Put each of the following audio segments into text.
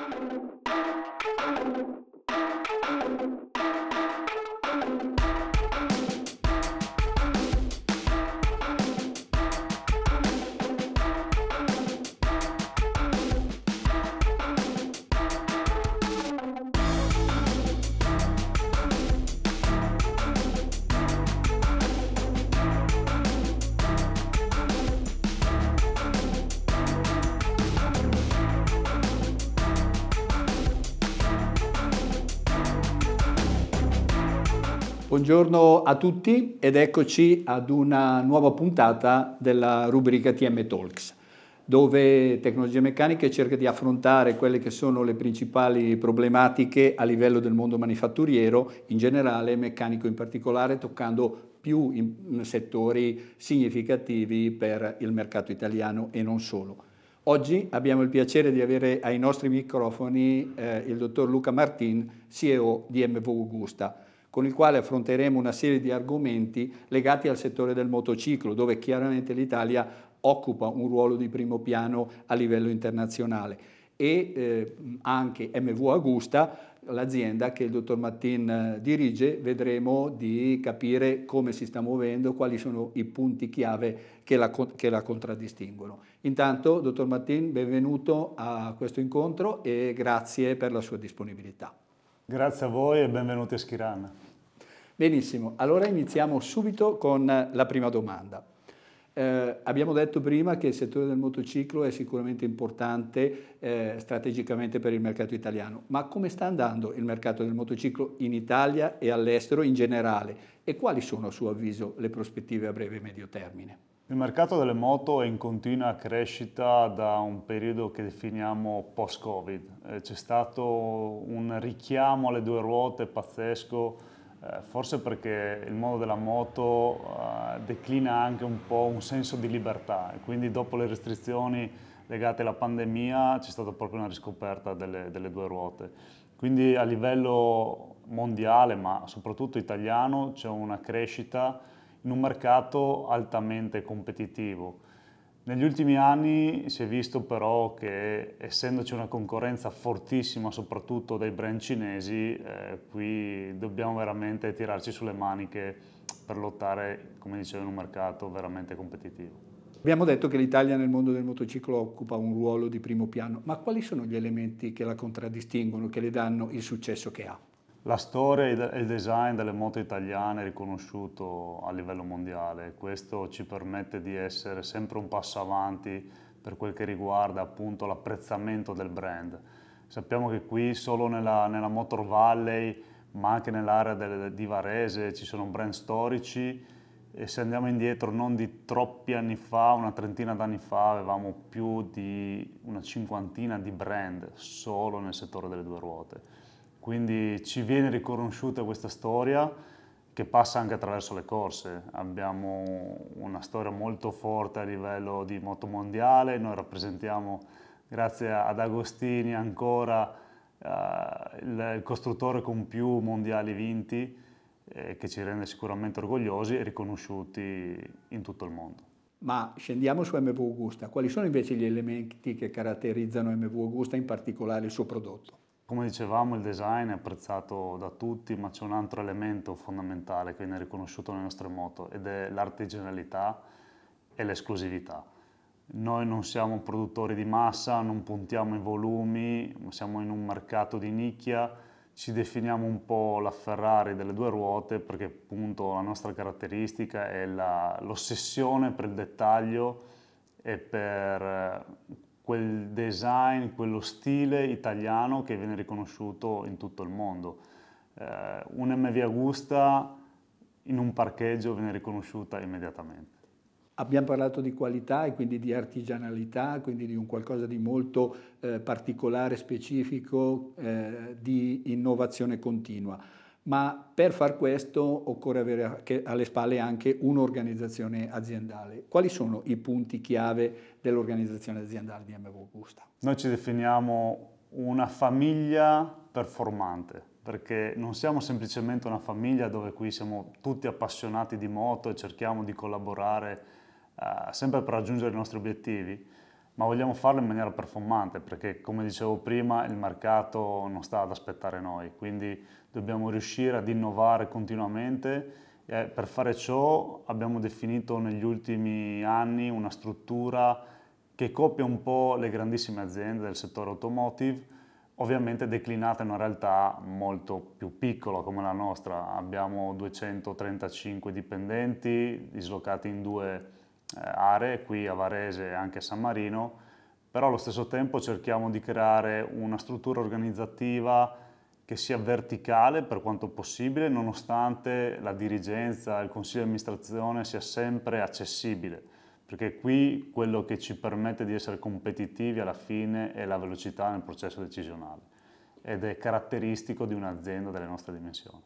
you Buongiorno a tutti ed eccoci ad una nuova puntata della rubrica TM Talks, dove Tecnologie Meccaniche cerca di affrontare quelle che sono le principali problematiche a livello del mondo manifatturiero in generale e meccanico in particolare, toccando più mm, settori significativi per il mercato italiano e non solo. Oggi abbiamo il piacere di avere ai nostri microfoni eh, il dottor Luca Martin, CEO di MV Augusta con il quale affronteremo una serie di argomenti legati al settore del motociclo, dove chiaramente l'Italia occupa un ruolo di primo piano a livello internazionale. E eh, anche MV Augusta, l'azienda che il dottor Mattin eh, dirige, vedremo di capire come si sta muovendo, quali sono i punti chiave che la, che la contraddistinguono. Intanto, dottor Mattin, benvenuto a questo incontro e grazie per la sua disponibilità. Grazie a voi e benvenuti a Schirana. Benissimo, allora iniziamo subito con la prima domanda. Eh, abbiamo detto prima che il settore del motociclo è sicuramente importante eh, strategicamente per il mercato italiano, ma come sta andando il mercato del motociclo in Italia e all'estero in generale e quali sono a suo avviso le prospettive a breve e medio termine? Il mercato delle moto è in continua crescita da un periodo che definiamo post-Covid. Eh, c'è stato un richiamo alle due ruote pazzesco, eh, forse perché il mondo della moto eh, declina anche un po' un senso di libertà e quindi dopo le restrizioni legate alla pandemia c'è stata proprio una riscoperta delle, delle due ruote. Quindi a livello mondiale, ma soprattutto italiano, c'è una crescita in un mercato altamente competitivo. Negli ultimi anni si è visto però che essendoci una concorrenza fortissima soprattutto dai brand cinesi, eh, qui dobbiamo veramente tirarci sulle maniche per lottare, come dicevo, in un mercato veramente competitivo. Abbiamo detto che l'Italia nel mondo del motociclo occupa un ruolo di primo piano, ma quali sono gli elementi che la contraddistinguono, che le danno il successo che ha? la storia e il design delle moto italiane è riconosciuto a livello mondiale questo ci permette di essere sempre un passo avanti per quel che riguarda appunto l'apprezzamento del brand. Sappiamo che qui solo nella, nella Motor Valley ma anche nell'area del, di Varese ci sono brand storici e se andiamo indietro non di troppi anni fa, una trentina d'anni fa avevamo più di una cinquantina di brand solo nel settore delle due ruote quindi ci viene riconosciuta questa storia che passa anche attraverso le corse. Abbiamo una storia molto forte a livello di moto mondiale, noi rappresentiamo, grazie ad Agostini ancora, Uh, il, il, costruttore con più mondiali vinti eh, che ci rende sicuramente orgogliosi e riconosciuti in tutto il mondo. Ma scendiamo su MV Augusta, quali sono invece gli elementi che caratterizzano MV Augusta, in particolare il suo prodotto? Come dicevamo il design è apprezzato da tutti, ma c'è un altro elemento fondamentale che viene riconosciuto nelle nostre moto ed è l'artigianalità e l'esclusività. Noi non siamo produttori di massa, non puntiamo i volumi, siamo in un mercato di nicchia, ci definiamo un po' la Ferrari delle due ruote perché appunto la nostra caratteristica è l'ossessione per il dettaglio e per quel design, quello stile italiano che viene riconosciuto in tutto il mondo. Eh, un MV Agusta in un parcheggio viene riconosciuta immediatamente. Abbiamo parlato di qualità e quindi di artigianalità, quindi di un qualcosa di molto eh, particolare, specifico, eh, di innovazione continua ma per far questo occorre avere alle spalle anche un'organizzazione aziendale. Quali sono i punti chiave dell'organizzazione aziendale di MV Augusta? Noi ci definiamo una famiglia performante, perché non siamo semplicemente una famiglia dove qui siamo tutti appassionati di moto e cerchiamo di collaborare eh, sempre per raggiungere i nostri obiettivi, ma vogliamo farlo in maniera performante perché come dicevo prima il mercato non sta ad aspettare noi, quindi dobbiamo riuscire ad innovare continuamente. Eh, per fare ciò abbiamo definito negli ultimi anni una struttura che copia un po' le grandissime aziende del settore automotive, ovviamente declinata in una realtà molto più piccola come la nostra. Abbiamo 235 dipendenti dislocati in due eh, aree qui a Varese e anche a San Marino, però allo stesso tempo cerchiamo di creare una struttura organizzativa che sia verticale per quanto possibile, nonostante la dirigenza, il consiglio di amministrazione sia sempre accessibile, perché qui quello che ci permette di essere competitivi alla fine è la velocità nel processo decisionale ed è caratteristico di un'azienda delle nostre dimensioni.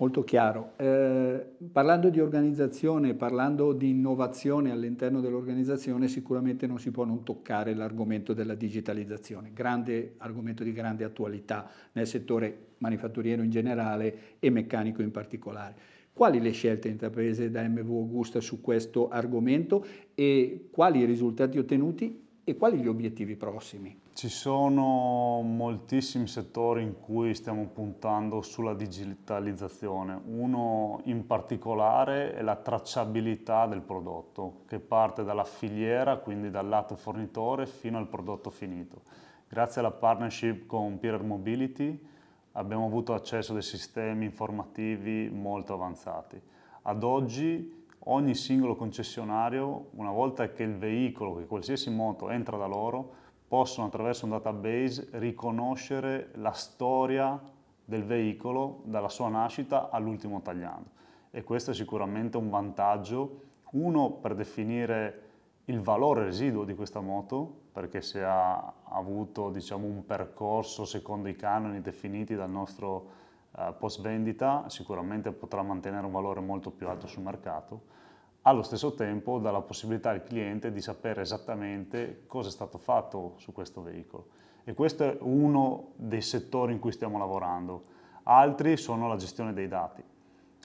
Molto chiaro. Eh, parlando di organizzazione, parlando di innovazione all'interno dell'organizzazione, sicuramente non si può non toccare l'argomento della digitalizzazione, grande, argomento di grande attualità nel settore manifatturiero in generale e meccanico in particolare. Quali le scelte intraprese da MV Augusta su questo argomento e quali i risultati ottenuti e quali gli obiettivi prossimi? Ci sono moltissimi settori in cui stiamo puntando sulla digitalizzazione. Uno in particolare è la tracciabilità del prodotto, che parte dalla filiera, quindi dal lato fornitore, fino al prodotto finito. Grazie alla partnership con Peer Mobility abbiamo avuto accesso a dei sistemi informativi molto avanzati. Ad oggi ogni singolo concessionario, una volta che il veicolo, che qualsiasi moto entra da loro, possono attraverso un database riconoscere la storia del veicolo dalla sua nascita all'ultimo tagliando. E questo è sicuramente un vantaggio, uno per definire il valore residuo di questa moto, perché se ha avuto diciamo, un percorso secondo i canoni definiti dal nostro eh, post vendita sicuramente potrà mantenere un valore molto più alto sul mercato, allo stesso tempo dà la possibilità al cliente di sapere esattamente cosa è stato fatto su questo veicolo. E questo è uno dei settori in cui stiamo lavorando. Altri sono la gestione dei dati.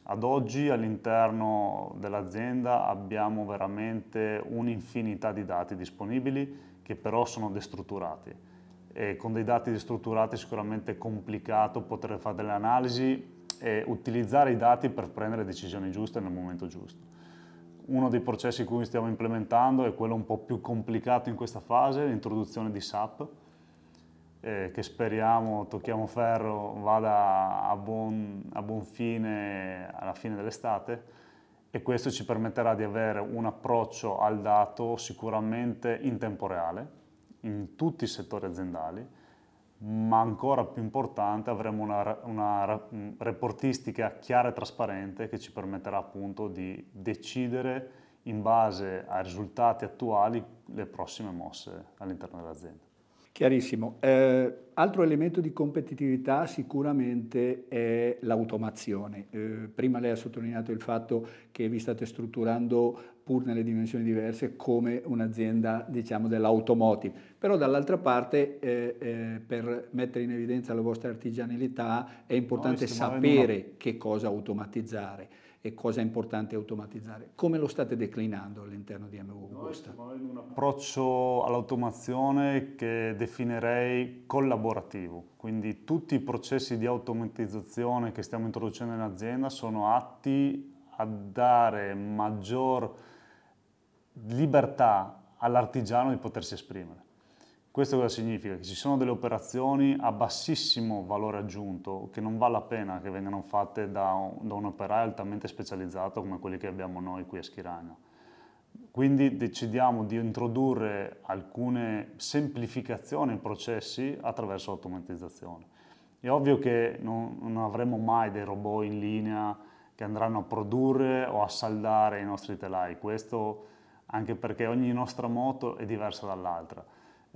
Ad oggi all'interno dell'azienda abbiamo veramente un'infinità di dati disponibili che però sono destrutturati eh, con dei dati strutturati è sicuramente complicato poter fare delle analisi e utilizzare i dati per prendere decisioni giuste nel momento giusto. Uno dei processi cui stiamo implementando è quello un po' più complicato in questa fase, l'introduzione di SAP, eh, che speriamo, tocchiamo ferro, vada a buon, a buon fine alla fine dell'estate e questo ci permetterà di avere un approccio al dato sicuramente in tempo reale in tutti i settori aziendali, ma ancora più importante avremo una, una mm, reportistica chiara e trasparente che ci permetterà appunto di decidere in base ai risultati attuali le prossime mosse all'interno dell'azienda. Chiarissimo. Eh, altro elemento di competitività sicuramente è l'automazione. Eh, prima lei ha sottolineato il fatto che vi state strutturando pur nelle dimensioni diverse come un'azienda diciamo, dell'automotive, però dall'altra parte eh, eh per mettere in evidenza la vostra artigianalità è importante no, sapere che cosa automatizzare e cosa è importante automatizzare. Come lo state declinando all'interno di MW Augusta? Noi stiamo un approccio all'automazione che definirei collaborativo, quindi tutti i processi di automatizzazione che stiamo introducendo in azienda sono atti a dare maggior libertà all'artigiano di potersi esprimere. Questo cosa significa? Che ci sono delle operazioni a bassissimo valore aggiunto che non vale la pena che vengano fatte da un, da un operaio altamente specializzato come quelli che abbiamo noi qui a Schiragno. Quindi decidiamo di introdurre alcune semplificazioni ai processi attraverso l'automatizzazione. È ovvio che non, non avremo mai dei robot in linea che andranno a produrre o a saldare i nostri telai, questo anche perché ogni nostra moto è diversa dall'altra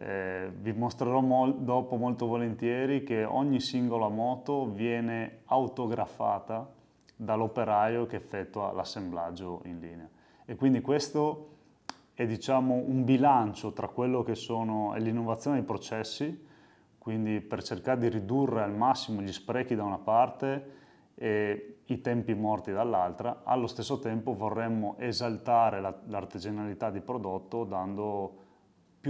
eh, vi mostrerò mol dopo molto volentieri che ogni singola moto viene autografata dall'operaio che effettua l'assemblaggio in linea. E quindi questo è diciamo, un bilancio tra quello che sono l'innovazione dei processi, quindi per cercare di ridurre al massimo gli sprechi da una parte e i tempi morti dall'altra, allo stesso tempo vorremmo esaltare l'artigianalità di prodotto dando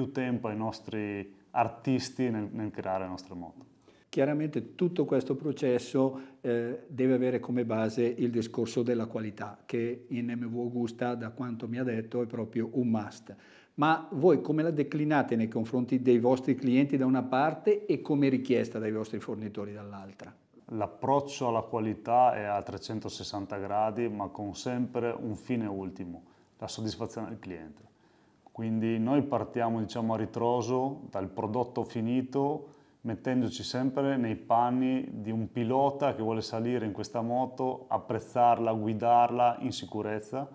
più tempo ai nostri artisti nel, nel creare le nostre moto. Chiaramente tutto questo processo eh, deve avere come base il discorso della qualità, che in MV Augusta, da quanto mi ha detto, è proprio un must. Ma voi come la declinate nei confronti dei vostri clienti da una parte e come richiesta dai vostri fornitori dall'altra? L'approccio alla qualità è a 360 gradi, ma con sempre un fine ultimo, la soddisfazione del cliente. Quindi noi partiamo diciamo, a ritroso dal prodotto finito mettendoci sempre nei panni di un pilota che vuole salire in questa moto, apprezzarla, guidarla in sicurezza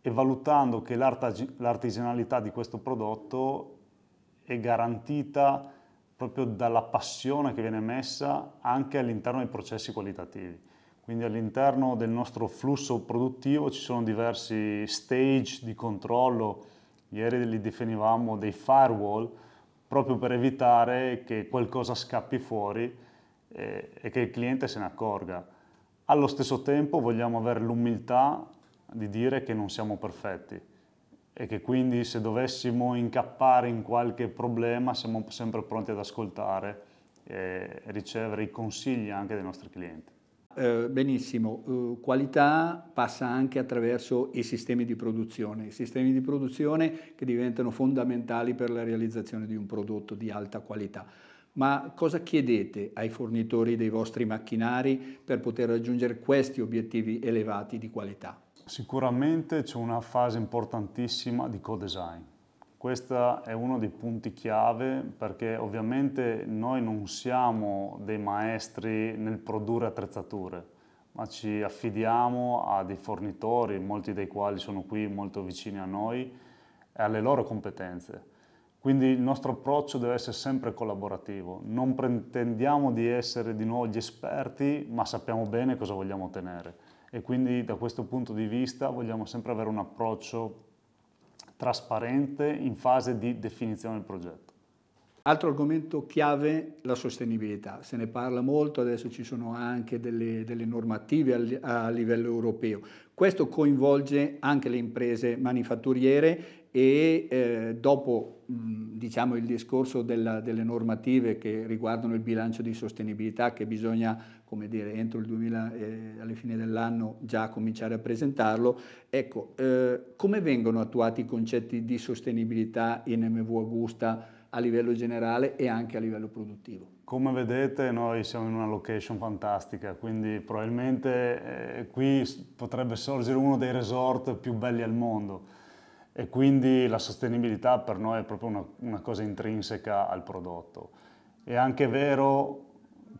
e valutando che l'artigianalità di questo prodotto è garantita proprio dalla passione che viene messa anche all'interno dei processi qualitativi. Quindi all'interno del nostro flusso produttivo ci sono diversi stage di controllo ieri li definivamo dei firewall, proprio per evitare che qualcosa scappi fuori e, eh, e che il cliente se ne accorga. Allo stesso tempo vogliamo avere l'umiltà di dire che non siamo perfetti e che quindi se dovessimo incappare in qualche problema siamo sempre pronti ad ascoltare e ricevere i consigli anche dei nostri clienti. Eh, benissimo, eh, qualità passa anche attraverso i sistemi di produzione, i sistemi di produzione che diventano fondamentali per la realizzazione di un prodotto di alta qualità. Ma cosa chiedete ai fornitori dei vostri macchinari per poter raggiungere questi obiettivi elevati di qualità? Sicuramente c'è una fase importantissima di co-design questo è uno dei punti chiave perché ovviamente noi non siamo dei maestri nel produrre attrezzature, ma ci affidiamo a dei fornitori, molti dei quali sono qui molto vicini a noi, e alle loro competenze. Quindi il nostro approccio deve essere sempre collaborativo, non pretendiamo di essere di nuovo gli esperti, ma sappiamo bene cosa vogliamo ottenere e quindi da questo punto di vista vogliamo sempre avere un approccio trasparente in fase di definizione del progetto. Altro argomento chiave, la sostenibilità. Se ne parla molto, adesso ci sono anche delle, delle normative a, a livello europeo. Questo coinvolge anche le imprese manifatturiere e eh, dopo diciamo, il discorso della, delle normative che riguardano il bilancio di sostenibilità che bisogna come dire entro il 2000 eh, alle fine dell'anno già cominciare a presentarlo ecco eh, come vengono attuati i concetti di sostenibilità in MV Augusta a livello generale e anche a livello produttivo come vedete noi siamo in una location fantastica, quindi probabilmente eh, qui potrebbe sorgere uno dei resort più belli al mondo e quindi la sostenibilità per noi è proprio una, una cosa intrinseca al prodotto. È anche vero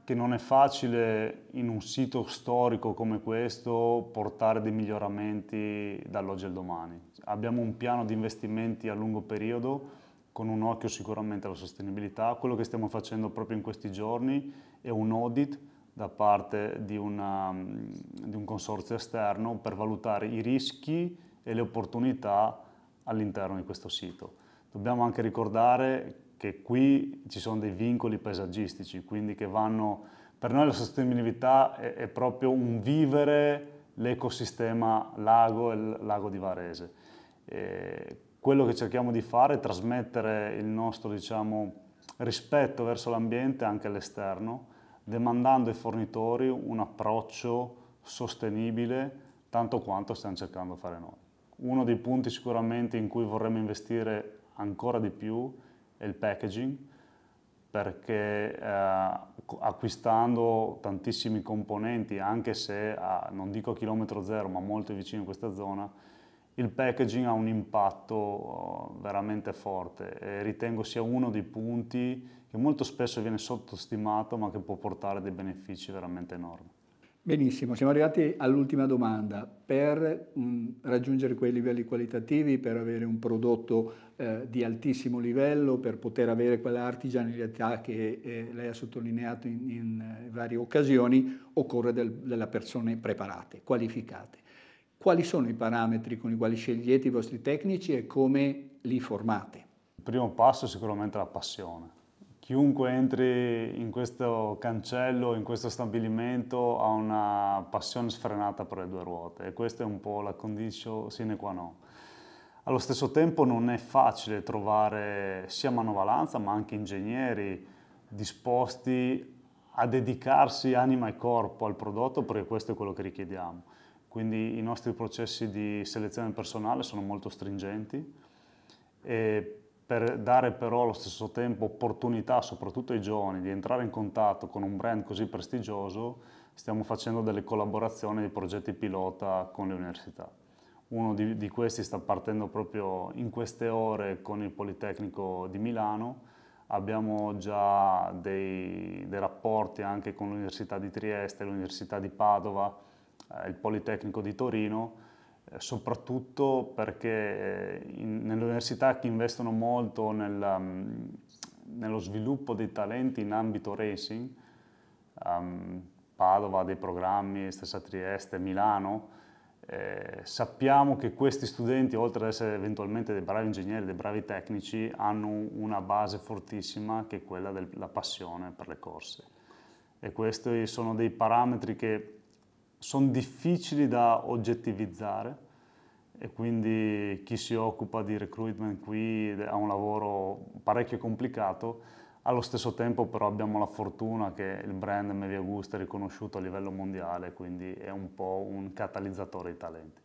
che non è facile in un sito storico come questo portare dei miglioramenti dall'oggi al domani. Abbiamo un piano di investimenti a lungo periodo con un occhio sicuramente alla sostenibilità. Quello che stiamo facendo proprio in questi giorni è un audit da parte di, una, di un consorzio esterno per valutare i rischi e le opportunità all'interno di questo sito. Dobbiamo anche ricordare che qui ci sono dei vincoli paesaggistici, quindi che vanno, per noi la sostenibilità è, è proprio un vivere l'ecosistema lago e il lago di Varese. E quello che cerchiamo di fare è trasmettere il nostro diciamo, rispetto verso l'ambiente anche all'esterno, demandando ai fornitori un approccio sostenibile tanto quanto stiamo cercando di fare noi uno dei punti sicuramente in cui vorremmo investire ancora di più è il packaging, perché eh, acquistando tantissimi componenti, anche se a, non dico a chilometro zero, ma molto vicino a questa zona, il packaging ha un impatto oh, veramente forte e ritengo sia uno dei punti che molto spesso viene sottostimato ma che può portare dei benefici veramente enormi. Benissimo, siamo arrivati all'ultima domanda. Per mh, mm, raggiungere quei livelli qualitativi, per avere un prodotto eh, di altissimo livello, per poter avere quella artigianalità che eh, lei ha sottolineato in, in eh, varie occasioni, occorre del, delle persone preparate, qualificate. Quali sono i parametri con i quali scegliete i vostri tecnici e come li formate? Il primo passo è sicuramente la passione Chiunque entri in questo cancello, in questo stabilimento, ha una passione sfrenata per le due ruote e questa è un po' la condicio sine qua non. Allo stesso tempo non è facile trovare sia manovalanza ma anche ingegneri disposti a dedicarsi anima e corpo al prodotto perché questo è quello che richiediamo. Quindi i nostri processi di selezione personale sono molto stringenti e per dare però allo stesso tempo opportunità soprattutto ai giovani di entrare in contatto con un brand così prestigioso, stiamo facendo delle collaborazioni di progetti pilota con le università. Uno di, di questi sta partendo proprio in queste ore con il Politecnico di Milano, abbiamo già dei, dei, rapporti anche con l'Università di Trieste, l'Università di Padova, eh, il Politecnico di Torino, eh, soprattutto perché eh, in, nelle università che investono molto nel, um, nello sviluppo dei talenti in ambito racing, um, Padova ha dei programmi, stessa Trieste, Milano, eh, sappiamo che questi studenti, oltre ad essere eventualmente dei bravi ingegneri, dei bravi tecnici, hanno una base fortissima che è quella della passione per le corse. E questi sono dei parametri che sono difficili da oggettivizzare e quindi chi si occupa di recruitment qui ha un lavoro parecchio complicato, allo stesso tempo però abbiamo la fortuna che il brand Media Gusta è riconosciuto a livello mondiale, quindi è un po' un catalizzatore di talenti.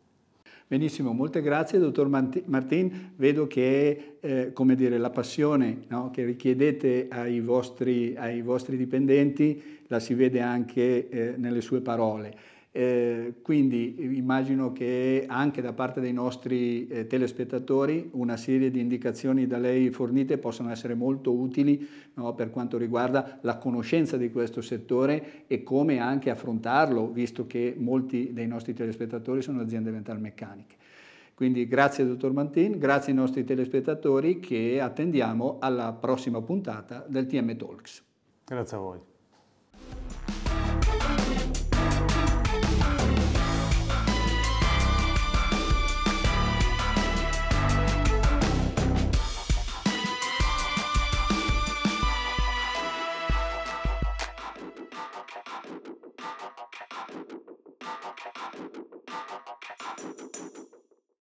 Benissimo, molte grazie dottor Martin, vedo che eh, la passione no, che richiedete ai vostri, ai vostri, dipendenti la si vede anche eh, nelle sue parole. Eh, quindi eh, immagino che anche da parte dei nostri eh, telespettatori una serie di indicazioni da lei fornite possano essere molto utili no, per quanto riguarda la conoscenza di questo settore e come anche affrontarlo, visto che molti dei nostri telespettatori sono aziende metalmeccaniche. Quindi grazie dottor Mantin, grazie ai nostri telespettatori che attendiamo alla prossima puntata del TM Talks. Grazie a voi.